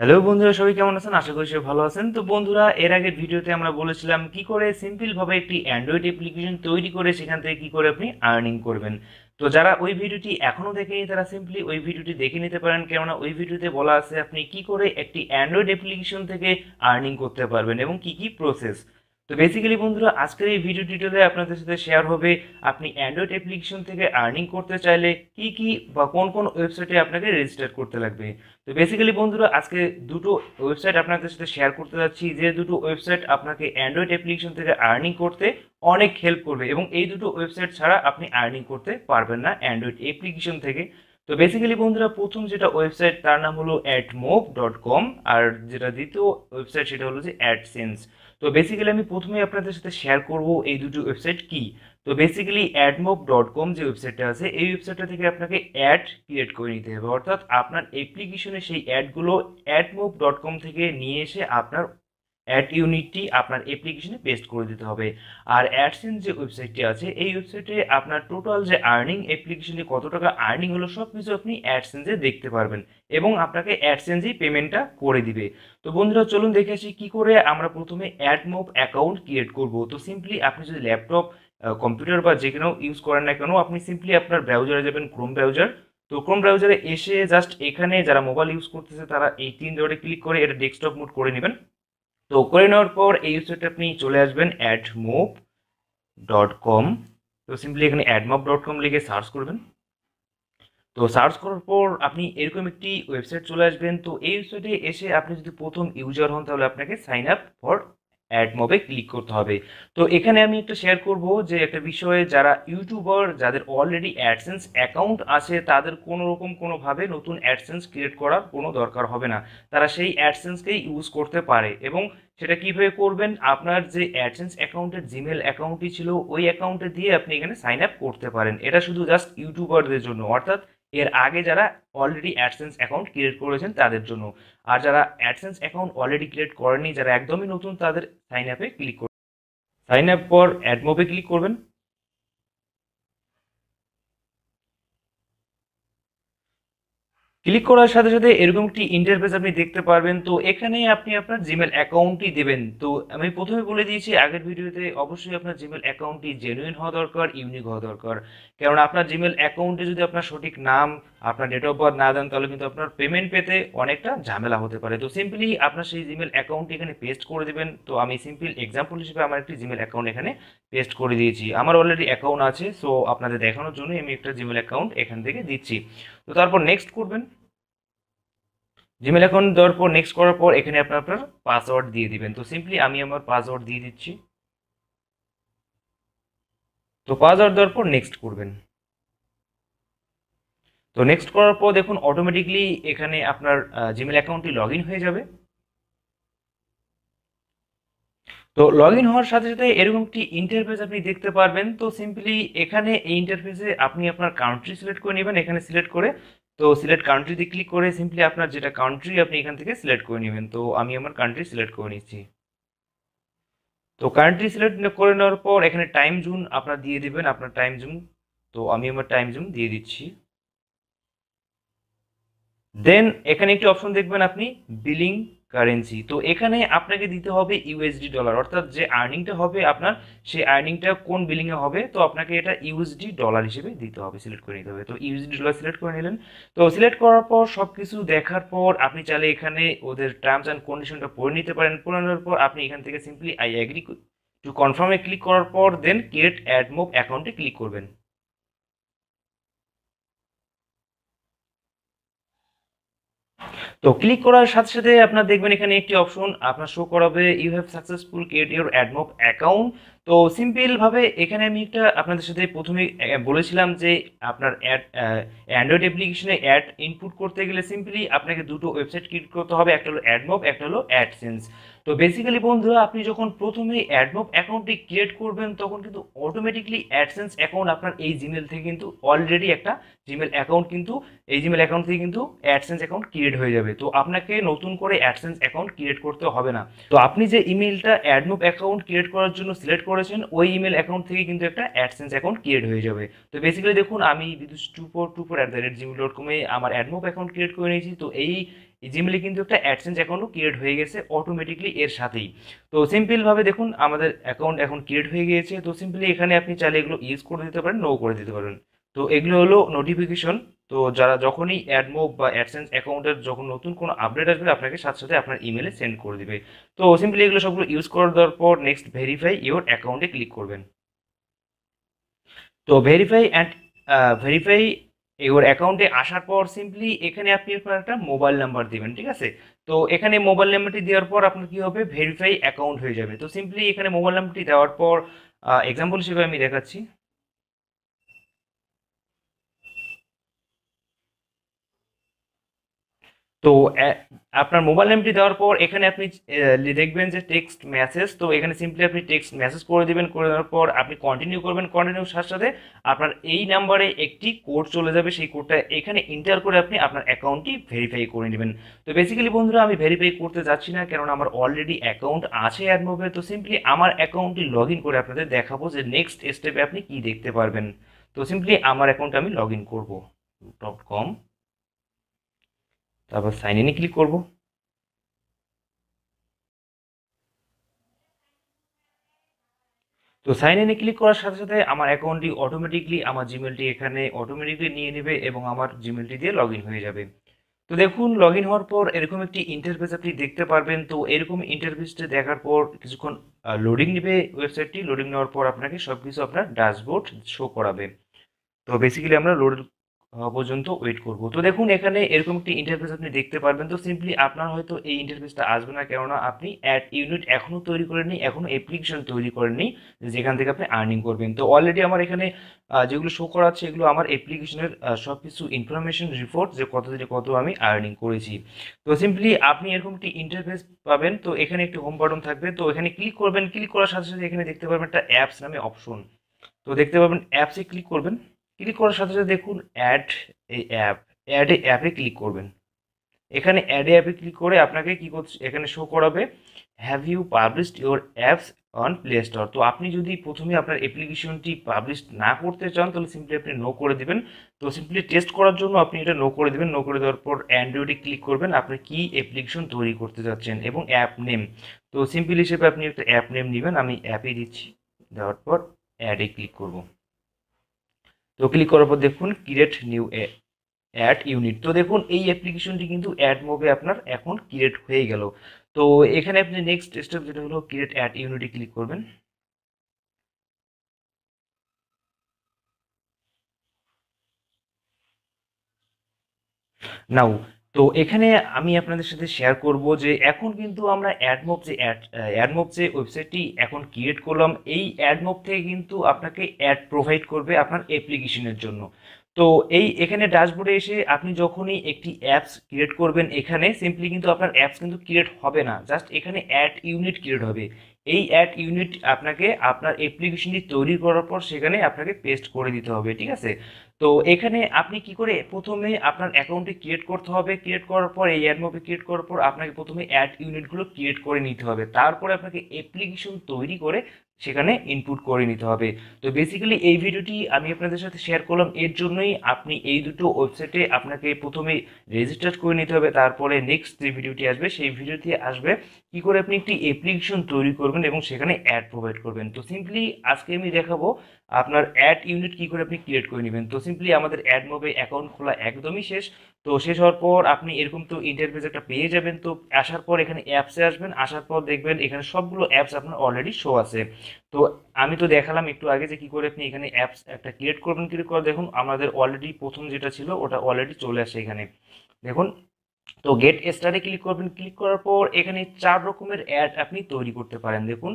hello বন্ধুরা সবাই কেমন আছেন আশা করি সবাই ভালো আছেন তো বন্ধুরা এর আগের ভিডিওতে আমরা বলেছিলাম কি করে সিম্পলভাবে একটি অ্যান্ড্রয়েড অ্যাপ্লিকেশন তৈরি করে সেখান থেকে কি করে আপনি আর্নিং করবেন তো যারা ওই ভিডিওটি এখনও দেখেনি তারা সিম্পলি ওই ভিডিওটি দেখে নিতে পারেন কেননা ওই ভিডিওতে বলা আছে আপনি কি করে একটি অ্যান্ড্রয়েড অ্যাপ্লিকেশন থেকে আর্নিং করতে পারবেন এবং কি কি প্রসেস তো বেসিক্যালি বন্ধুরা আজকের এই ভিডিও টিউটোরিয়ালে আপনাদের সাথে শেয়ার হবে আপনি অ্যান্ড্রয়েড অ্যাপ্লিকেশন থেকে আর্নিং করতে চাইলে কি কি বা কোন কোন ওয়েবসাইটে আপনাকে রেজিস্টার করতে লাগবে তো বেসিক্যালি বন্ধুরা আজকে দুটো ওয়েবসাইট আপনাদের সাথে শেয়ার করতে যাচ্ছি যে দুটো ওয়েবসাইট আপনাকে অ্যান্ড্রয়েড অ্যাপ্লিকেশন থেকে আর্নিং করতে অনেক হেল্প করবে এবং এই দুটো ওয়েবসাইট ছাড়া আপনি আর্নিং করতে পারবেন না অ্যান্ড্রয়েড অ্যাপ্লিকেশন থেকে তো বেসিক্যালি বন্ধুরা প্রথম যেটা ওয়েবসাইট তার নাম হলো অ্যাট ডট কম আর যেটা দ্বিতীয় ওয়েবসাইট সেটা হলো যে অ্যাডসেন্স তো বেসিক্যালি আমি প্রথমে আপনাদের সাথে শেয়ার করব এই দুটো ওয়েবসাইট কি তো বেসিক্যালি অ্যাডমপ ডট কম যে ওয়েবসাইটটা আছে এই ওয়েবসাইটটা থেকে আপনাকে অ্যাড ক্রিয়েট করে নিতে হবে অর্থাৎ আপনার অ্যাপ্লিকেশনে সেই অ্যাডগুলো অ্যাডমপ ডট কম থেকে নিয়ে এসে আপনার অ্যাড ইউনিটটি আপনার অ্যাপ্লিকেশনে পেস্ট করে দিতে হবে আর অ্যাডসেন্স যে ওয়েবসাইটটি আছে এই ওয়েবসাইটে আপনার টোটাল যে আর্নিং অ্যাপ্লিকেশনে কত টাকা আর্নিং হলো সব কিছু আপনি অ্যাডসেন্সে দেখতে পারবেন এবং আপনাকে অ্যাডসেন্সেই পেমেন্টটা করে দিবে তো বন্ধুরা চলুন দেখে আসি কী করে আমরা প্রথমে অ্যাডমোপ অ্যাকাউন্ট ক্রিয়েট করব তো সিম্পলি আপনি যদি ল্যাপটপ কম্পিউটার বা যে কোনো ইউজ করেন না কেন আপনি সিম্পলি আপনার ব্রাউজারে যাবেন ক্রোম ব্রাউজার তো ক্রোম ব্রাউজারে এসে জাস্ট এখানে যারা মোবাইল ইউজ করতেছে তারা এই তিন ডটে ক্লিক করে এটা ডেস্কটপ মোড করে নেবেন তো করে নেওয়ার পর এই ওয়েবসাইটে আপনি চলে আসবেন অ্যাড মোভ ডট কম তো সিম্পলি এখানে অ্যাডমপ ডট কম লিখে সার্চ করবেন তো সার্চ করার পর আপনি এরকম একটি ওয়েবসাইট চলে আসবেন তো এই ওয়েবসাইটে এসে আপনি যদি প্রথম ইউজার হন তাহলে আপনাকে সাইন আপ ফর অ্যাড মবে ক্লিক করতে হবে তো এখানে আমি একটা শেয়ার করব যে একটা বিষয়ে যারা ইউটিউবার যাদের অলরেডি অ্যাডসেন্স অ্যাকাউন্ট আছে তাদের কোনো রকম কোনোভাবে নতুন অ্যাডসেন্স ক্রিয়েট করার কোনো দরকার হবে না তারা সেই অ্যাডসেন্সকেই ইউজ করতে পারে এবং সেটা কীভাবে করবেন আপনার যে অ্যাডসেন্স অ্যাকাউন্টের জিমেল অ্যাকাউন্টটি ছিল ওই অ্যাকাউন্টে দিয়ে আপনি এখানে সাইন আপ করতে পারেন এটা শুধু জাস্ট ইউটিউবারদের জন্য অর্থাৎ এর আগে যারা অলরেডি অ্যাডসেন্স অ্যাকাউন্ট ক্রিয়েট করেছেন তাদের জন্য আর যারা অ্যাডসেন্স অ্যাকাউন্ট অলরেডি ক্রিয়েট করেনি যারা একদমই নতুন তাদের সাইন আপে ক্লিক করবেন সাইন আপ পর অ্যাডমোপে ক্লিক করবেন ক্লিক করার সাথে সাথে এরকম একটি ইন্টারফেস আপনি দেখতে পারবেন তো এখানে আপনি আপনার জিমেল অ্যাকাউন্টটি দেবেন তো আমি প্রথমে বলে দিয়েছি আগের ভিডিওতে অবশ্যই আপনার জিমেল অ্যাকাউন্টটি জেনুইন হওয়া দরকার ইউনিক হওয়া দরকার কারণ আপনার জিমেল অ্যাকাউন্টে যদি আপনার সঠিক নাম আপনার ডেট অফ বার্থ না দেন তাহলে কিন্তু আপনার পেমেন্ট পেতে অনেকটা ঝামেলা হতে পারে তো সিম্পলি আপনার সেই জিমেল অ্যাকাউন্টটি এখানে পেস্ট করে দেবেন তো আমি সিম্পল এক্সাম্পল হিসেবে আমার একটি জিমেল অ্যাকাউন্ট এখানে পেস্ট করে দিয়েছি আমার অলরেডি অ্যাকাউন্ট আছে সো আপনাদের দেখানোর জন্য আমি একটা জিমেল অ্যাকাউন্ট এখান থেকে দিচ্ছি তো তারপর নেক্সট করবেন জিমেল অ্যাকাউন্ট দেওয়ার পর নেক্সট করার পর এখানে আপনার আপনার পাসওয়ার্ড দিয়ে দিবেন তো সিম্পলি আমি আমার পাসওয়ার্ড দিয়ে দিচ্ছি তো পাসওয়ার্ড দেওয়ার পর নেক্সট করবেন তো নেক্সট করার পর দেখুন অটোমেটিকলি এখানে আপনার জিমেল অ্যাকাউন্টটি লগ হয়ে যাবে তো লগ হওয়ার সাথে সাথে এরকম একটি ইন্টারফেস আপনি দেখতে পারবেন তো সিম্পলি এখানে এই ইন্টারফেসে আপনি আপনার কাউন্ট্রি সিলেক্ট করে নেবেন এখানে সিলেক্ট করে তো সিলেক্ট কাউন্ট্রিতে ক্লিক করে সিম্পলি আপনার যেটা কাউন্ট্রি আপনি এখান থেকে সিলেক্ট করে নেবেন তো আমি আমার কান্ট্রি সিলেক্ট করে নিচ্ছি তো কান্ট্রি সিলেক্ট করে নেওয়ার পর এখানে টাইম জুন আপনার দিয়ে দেবেন আপনার টাইম জুন তো আমি আমার টাইম জুন দিয়ে দিচ্ছি দেন এখানে একটি অপশন দেখবেন আপনি বিলিং কারেন্সি তো এখানে আপনাকে দিতে হবে ইউএসডি ডলার অর্থাৎ যে আর্নিংটা হবে আপনার সেই আর্নিংটা কোন বিলিংয়ে হবে তো আপনাকে এটা ইউএসডি ডলার হিসেবে দিতে হবে সিলেক্ট করে নিতে হবে তো ইউএসডি ডলার সিলেক্ট করে নিলেন তো সিলেক্ট করার পর সব কিছু দেখার পর আপনি চাইলে এখানে ওদের টার্মস অ্যান্ড কন্ডিশনটা পড়ে নিতে পারেন নেওয়ার পর আপনি এখান থেকে সিম্পলি আই অ্যাগ্রি টু কনফার্মে ক্লিক করার পর দেন ক্রিয়েট অ্যাড অ্যাকাউন্টে ক্লিক করবেন তো ক্লিক করার সাথে সাথে আপনার দেখবেন এখানে একটি অপশন আপনার শো করাবে you have successful create your AdMob account তো সিম্পলভাবে এখানে আমি একটা আপনাদের সাথে প্রথমে বলেছিলাম যে আপনার অ্যাড অ্যান্ড্রয়েড অ্যাপ্লিকেশনে অ্যাড ইনপুট করতে গেলে সিম্পলি আপনাকে দুটো ওয়েবসাইট ক্রিয়েট করতে হবে একটা হলো অ্যাডমপ একটা হলো অ্যাডসেন্স তো বেসিক্যালি বন্ধুরা আপনি যখন প্রথমে অ্যাডমপ অ্যাকাউন্টটি ক্রিয়েট করবেন তখন কিন্তু অটোমেটিকলি অ্যাডসেন্স অ্যাকাউন্ট আপনার এই জিমেল থেকে কিন্তু অলরেডি একটা জিমেল অ্যাকাউন্ট কিন্তু এই জিমেল অ্যাকাউন্ট থেকে কিন্তু অ্যাডসেন্স অ্যাকাউন্ট ক্রিয়েট হয়ে যাবে তো আপনাকে নতুন করে অ্যাডসেন্স অ্যাকাউন্ট ক্রিয়েট করতে হবে না তো আপনি যে ইমেলটা অ্যাডমপ অ্যাকাউন্ট ক্রিয়েট করার জন্য সিলেক্ট করেছেন ওই ইমেল অ্যাকাউন্ট থেকে কিন্তু একটা অ্যাডসেন্স অ্যাকাউন্ট ক্রিয়েট হয়ে যাবে তো বেসিক্যালি দেখুন আমি Bidyut two four two four at the rate Gmail dot কমে আমার অ্যাডমপ অ্যাকাউন্ট ক্রিয়েট করে নিয়েছি তো এই জিমেলে কিন্তু একটা অ্যাডসেন্স অ্যাকাউন্টও ক্রিয়েট হয়ে গেছে অটোমেটিকলি এর সাথেই তো সিম্পলভাবে দেখুন আমাদের অ্যাকাউন্ট এখন ক্রিয়েট হয়ে গিয়েছে তো সিম্পলি এখানে আপনি চাইলে এগুলো ইউজ করে দিতে পারেন নো করে দিতে পারেন তো এগুলো হলো নোটিফিকেশন তো যারা যখনই অ্যাডমো বা অ্যাডসেন্স অ্যাকাউন্টের যখন নতুন কোনো আপডেট আসবে আপনাকে সাথে সাথে আপনার ইমেলে সেন্ড করে দিবে তো সিম্পলি এগুলো সবগুলো ইউজ করে দেওয়ার পর নেক্সট ভেরিফাই ইউর অ্যাকাউন্টে ক্লিক করবেন তো ভেরিফাই অ্যান্ড ভেরিফাই এবার অ্যাকাউন্টে আসার পর সিম্পলি এখানে আপনি আপনার একটা মোবাইল নাম্বার দিবেন ঠিক আছে তো এখানে মোবাইল নাম্বারটি দেওয়ার পর আপনার কী হবে ভেরিফাই অ্যাকাউন্ট হয়ে যাবে তো সিম্পলি এখানে মোবাইল নাম্বারটি দেওয়ার পর এক্সাম্পল হিসেবে আমি দেখাচ্ছি তো আপনার মোবাইল নেমটি দেওয়ার পর এখানে আপনি দেখবেন যে টেক্সট মেসেজ তো এখানে সিম্পলি আপনি টেক্সট মেসেজ করে দেবেন করে দেওয়ার পর আপনি কন্টিনিউ করবেন কন্টিনিউ সাথে সাথে আপনার এই নাম্বারে একটি কোড চলে যাবে সেই কোডটা এখানে ইন্টার করে আপনি আপনার অ্যাকাউন্টটি ভেরিফাই করে নেবেন তো বেসিক্যালি বন্ধুরা আমি ভেরিফাই করতে যাচ্ছি না কেননা আমার অলরেডি অ্যাকাউন্ট আছে অ্যাডমোভে তো সিম্পলি আমার অ্যাকাউন্টটি লগ করে আপনাদের দেখাবো যে নেক্সট স্টেপে আপনি কি দেখতে পারবেন তো সিম্পলি আমার অ্যাকাউন্টে আমি লগ ইন করবো ডট কম তারপর সাইন ইনে ক্লিক করব তো সাইন ইনে ক্লিক করার সাথে সাথে আমার অ্যাকাউন্টটি অটোমেটিকলি আমার জিমেলটি এখানে অটোমেটিকলি নিয়ে নেবে এবং আমার জিমেলটি দিয়ে লগ হয়ে যাবে তো দেখুন লগ হওয়ার পর এরকম একটি ইন্টারফেস আপনি দেখতে পারবেন তো এরকম ইন্টারভেসটি দেখার পর কিছুক্ষণ লোডিং নেবে ওয়েবসাইটটি লোডিং নেওয়ার পর আপনাকে সব কিছু আপনার ড্যাশবোর্ড শো করাবে তো বেসিক্যালি আমরা লোড পর্যন্ত ওয়েট করব তো দেখুন এখানে এরকম একটি ইন্টারফেস আপনি দেখতে পারবেন তো সিম্পলি আপনার হয়তো এই ইন্টারফেসটা আসবে না কেননা আপনি অ্যাড ইউনিট এখনও তৈরি করেননি এখনও অ্যাপ্লিকেশন তৈরি করেননি যেখান থেকে আপনি আর্নিং করবেন তো অলরেডি আমার এখানে যেগুলো শো করা আছে এগুলো আমার অ্যাপ্লিকেশনের সব কিছু ইনফরমেশন রিপোর্ট যে কত দিনে কত আমি আর্নিং করেছি তো সিম্পলি আপনি এরকম একটি ইন্টারফেস পাবেন তো এখানে একটি হোম বাটন থাকবে তো এখানে ক্লিক করবেন ক্লিক করার সাথে সাথে এখানে দেখতে পারবেন একটা অ্যাপস নামে অপশন তো দেখতে পাবেন অ্যাপসে ক্লিক করবেন ক্লিক করার সাথে সাথে দেখুন অ্যাড এই অ্যাপ অ্যাড অ্যাপে ক্লিক করবেন এখানে অ্যাড অ্যাপে ক্লিক করে আপনাকে কী করছে এখানে শো করাবে have you published your apps on Play Store তো আপনি যদি প্রথমে আপনার অ্যাপ্লিকেশনটি পাবলিশ না করতে চান তাহলে সিম্পলি আপনি নো করে দেবেন তো সিম্পলি টেস্ট করার জন্য আপনি এটা নো করে দেবেন নো করে দেওয়ার পর অ্যান্ড্রয়েডে ক্লিক করবেন আপনি কি অ্যাপ্লিকেশন তৈরি করতে যাচ্ছেন এবং অ্যাপ নেম তো সিম্পল হিসেবে আপনি একটা অ্যাপ নেম নেবেন আমি অ্যাপে দিচ্ছি দেওয়ার পর অ্যাডে ক্লিক করবো তো ক্লিক করার পর দেখুন ক্রিয়েট নিউ অ্যাড ইউনিট তো দেখুন এই অ্যাপ্লিকেশনটি কিন্তু অ্যাড মোবে আপনার এখন ক্রিয়েট হয়ে গেল তো এখানে আপনি নেক্সট স্টেপ যেটা হলো ক্রিয়েট অ্যাড ইউনিটে ক্লিক করবেন নাও তো এখানে আমি আপনাদের সাথে শেয়ার করব যে এখন কিন্তু আমরা অ্যাডমপ যে অ্যাডমপ যে ওয়েবসাইটটি এখন ক্রিয়েট করলাম এই অ্যাডমপ থেকে কিন্তু আপনাকে অ্যাড প্রোভাইড করবে আপনার অ্যাপ্লিকেশনের জন্য তো এই এখানে ড্যাশবোর্ডে এসে আপনি যখনই একটি অ্যাপস ক্রিয়েট করবেন এখানে সিম্পলি কিন্তু আপনার অ্যাপস কিন্তু ক্রিয়েট হবে না জাস্ট এখানে অ্যাড ইউনিট ক্রিয়েট হবে এই অ্যাড ইউনিট আপনাকে আপনার অ্যাপ্লিকেশনটি তৈরি করার পর সেখানে আপনাকে পেস্ট করে দিতে হবে ঠিক আছে তো এখানে আপনি কি করে প্রথমে আপনার অ্যাকাউন্টে ক্রিয়েট করতে হবে ক্রিয়েট করার পর এই অ্যাডমপে ক্রিয়েট করার পর আপনাকে প্রথমে অ্যাড ইউনিটগুলো ক্রিয়েট করে নিতে হবে তারপরে আপনাকে অ্যাপ্লিকেশন তৈরি করে সেখানে ইনপুট করে নিতে হবে তো বেসিক্যালি এই ভিডিওটি আমি আপনাদের সাথে শেয়ার করলাম এর জন্যই আপনি এই দুটো ওয়েবসাইটে আপনাকে প্রথমে রেজিস্টার করে নিতে হবে তারপরে নেক্সট যে ভিডিওটি আসবে সেই ভিডিওটি আসবে কি করে আপনি একটি অ্যাপ্লিকেশন তৈরি করবেন এবং সেখানে অ্যাড প্রোভাইড করবেন তো সিম্পলি আজকে আমি দেখাবো আপনার অ্যাড ইউনিট কি করে আপনি ক্রিয়েট করে নেবেন তো সিম্পলি আমাদের অ্যাড মোবাইল অ্যাকাউন্ট খোলা একদমই শেষ তো শেষ হওয়ার পর আপনি এরকম তো ইন্টারফেস একটা পেয়ে যাবেন তো আসার পর এখানে অ্যাপসে আসবেন আসার পর দেখবেন এখানে সবগুলো অ্যাপস আপনার অলরেডি শো আছে তো আমি তো দেখালাম একটু আগে যে কি করে আপনি এখানে অ্যাপস একটা ক্রিয়েট করবেন ক্রিয়েট করে দেখুন আমাদের অলরেডি প্রথম যেটা ছিল ওটা অলরেডি চলে আসে এখানে দেখুন তো গেট স্টারে ক্লিক করবেন ক্লিক করার পর এখানে চার রকমের অ্যাড আপনি তৈরি করতে পারেন দেখুন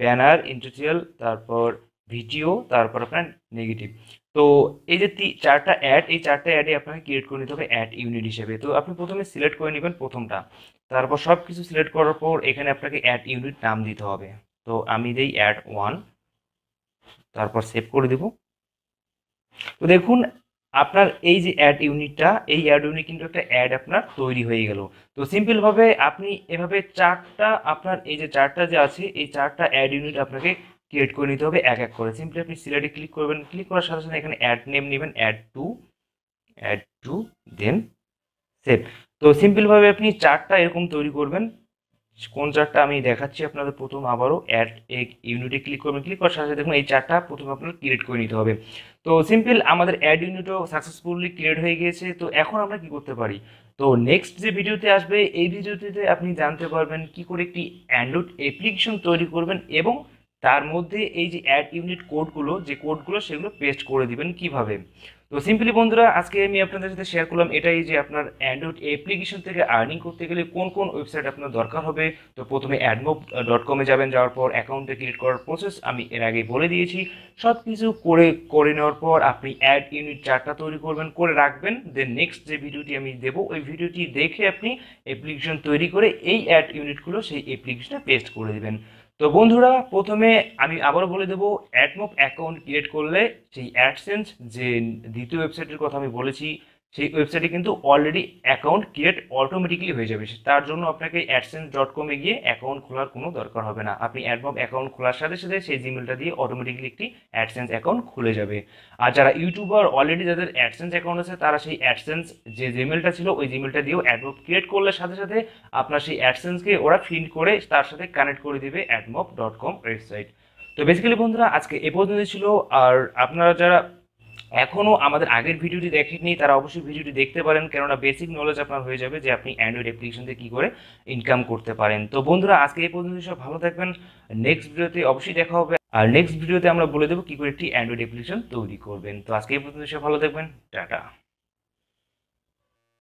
ব্যানার ইন্টারটিয়াল তারপর ভিডিও তারপর আপনার নেগেটিভ তো এই যে চারটা অ্যাড এই চারটা অ্যাডে আপনাকে ক্রিয়েট করে নিতে হবে অ্যাড ইউনিট হিসেবে তো আপনি প্রথমে সিলেক্ট করে নেবেন প্রথমটা তারপর সব কিছু সিলেক্ট করার পর এখানে আপনাকে অ্যাড ইউনিট নাম দিতে হবে তো আমি দিই অ্যাড ওয়ান তারপর সেভ করে দেব তো দেখুন আপনার এই যে অ্যাড ইউনিটটা এই অ্যাড ইউনিট কিন্তু একটা অ্যাড আপনার তৈরি হয়ে গেল তো সিম্পলভাবে আপনি এভাবে চারটা আপনার এই যে চারটা যে আছে এই চারটা অ্যাড ইউনিট আপনাকে ক্রিয়েট করে নিতে হবে এক এক করে সিম্পলি আপনি সিলেটে ক্লিক করবেন ক্লিক করার সাথে সাথে এখানে অ্যাড নেম নেবেন add to add to then save তো সিম্পলভাবে আপনি চারটা এরকম তৈরি করবেন কোন চারটা আমি দেখাচ্ছি আপনাদের প্রথম আবারও অ্যাড এক ইউনিটে ক্লিক করবেন ক্লিক করার সাথে সাথে দেখুন এই চারটা প্রথম আপনার ক্রিয়েট করে নিতে হবে তো সিম্পল আমাদের অ্যাড ইউনিটও সাকসেসফুলি ক্রিয়েট হয়ে গিয়েছে তো এখন আমরা কি করতে পারি তো নেক্সট যে ভিডিওতে আসবে এই ভিডিওটিতে আপনি জানতে পারবেন কি করে একটি অ্যান্ড্রয়েড অ্যাপ্লিকেশন তৈরি করবেন এবং তার মধ্যে এই যে অ্যাড ইউনিট কোডগুলো যে কোডগুলো সেগুলো পেস্ট করে দিবেন কিভাবে তো সিম্পলি বন্ধুরা আজকে আমি আপনাদের সাথে শেয়ার করলাম এটাই যে আপনার অ্যান্ড্রয়েড অ্যাপ্লিকেশন থেকে আর্নিং করতে গেলে কোন কোন ওয়েবসাইট আপনার দরকার হবে তো প্রথমে অ্যাডমোভ ডট কমে যাবেন যাওয়ার পর অ্যাকাউন্টে ক্রিয়েট করার প্রসেস আমি এর আগে বলে দিয়েছি সব কিছু করে করে নেওয়ার পর আপনি অ্যাড ইউনিট চারটা তৈরি করবেন করে রাখবেন দেন নেক্সট যে ভিডিওটি আমি দেব ওই ভিডিওটি দেখে আপনি অ্যাপ্লিকেশন তৈরি করে এই অ্যাড ইউনিটগুলো সেই অ্যাপ্লিকেশনে পেস্ট করে দেবেন তো বন্ধুরা প্রথমে আমি আবারও বলে দেবো অ্যাডমপ অ্যাকাউন্ট ক্রিয়েট করলে সেই অ্যাডসেন্স যে দ্বিতীয় ওয়েবসাইটের কথা আমি বলেছি সেই ওয়েবসাইটে কিন্তু অলরেডি অ্যাকাউন্ট ক্রিয়েট অটোমেটিকলি হয়ে যাবে তার জন্য আপনাকে অ্যাডসেন্স ডট কমে গিয়ে অ্যাকাউন্ট খোলার কোনো দরকার হবে না আপনি অ্যাডব অ্যাকাউন্ট খোলার সাথে সাথে সেই জিমেলটা দিয়ে অটোমেটিকলি একটি অ্যাডসেন্স অ্যাকাউন্ট খুলে যাবে আর যারা ইউটিউবার অলরেডি যাদের অ্যাডসেন্স অ্যাকাউন্ট আছে তারা সেই অ্যাডসেন্স যে জিমেলটা ছিল ওই জিমেলটা দিয়েও অ্যাডব ক্রিয়েট করলে সাথে সাথে আপনার সেই অ্যাডসেন্সকে ওরা প্রিন্ট করে তার সাথে কানেক্ট করে দেবে অ্যাডমব ডট কম ওয়েবসাইট তো বেসিক্যালি বন্ধুরা আজকে এ পর্যন্ত ছিল আর আপনারা যারা এখনও আমাদের আগের ভিডিওটি দেখেননি তারা অবশ্যই ভিডিওটি দেখতে পারেন কেননা বেসিক নলেজ আপনার হয়ে যাবে যে আপনি অ্যান্ড্রয়েড অ্যাপ্লিকেশন দিয়ে কী করে ইনকাম করতে পারেন তো বন্ধুরা আজকে এই পর্যন্ত সব ভালো থাকবেন নেক্সট ভিডিওতে অবশ্যই দেখা হবে আর নেক্সট ভিডিওতে আমরা বলে দেবো কী করে একটি অ্যান্ড্রয়েড অ্যাপ্লিকেশন তৈরি করবেন তো আজকে এই পর্যন্ত সব ভালো থাকবেন টাটা